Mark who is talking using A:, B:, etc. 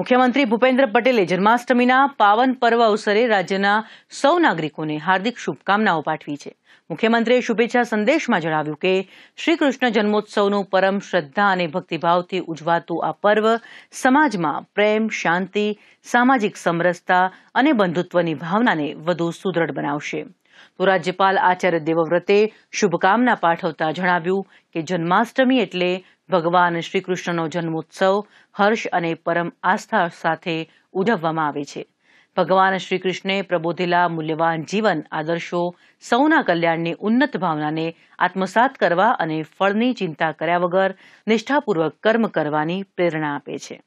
A: મુખ્યમંત્રી ભૂપેન્દ્ર પટેલે જન્માષ્ટમીના પાવન પર્વ અવસરે રાજ્યના સૌ નાગરિકોને હાર્દિક શુભકામનાઓ પાઠવી છે મુખ્યમંત્રીએ શુભેચ્છા સંદેશમાં જણાવ્યું કે શ્રી કૃષ્ણ જન્મોત્સવનું પરમ શ્રદ્ધા અને ભક્તિભાવથી ઉજવાતું આ પર્વ સમાજમાં પ્રેમ શાંતિ સામાજિક સમરસતા અને બંધુત્વની ભાવનાને વધુ સુદૃઢ બનાવશે તો રાજ્યપાલ આચાર્ય દેવવ્રતે શુભકામના પાઠવતા જણાવ્યું કે જન્માષ્ટમી એટલે ભગવાન શ્રીકૃષ્ણનો જન્મોત્સવ હર્ષ અને પરમ આસ્થા સાથે ઉજવવામાં આવે છે ભગવાન શ્રીકૃષ્ણે પ્રબોધેલા મૂલ્યવાન જીવન આદર્શો સૌના કલ્યાણની ઉન્નત ભાવનાને આત્મસાત કરવા અને ફળની ચિંતા કર્યા વગર નિષ્ઠાપૂર્વક કર્મ કરવાની પ્રેરણા આપે છે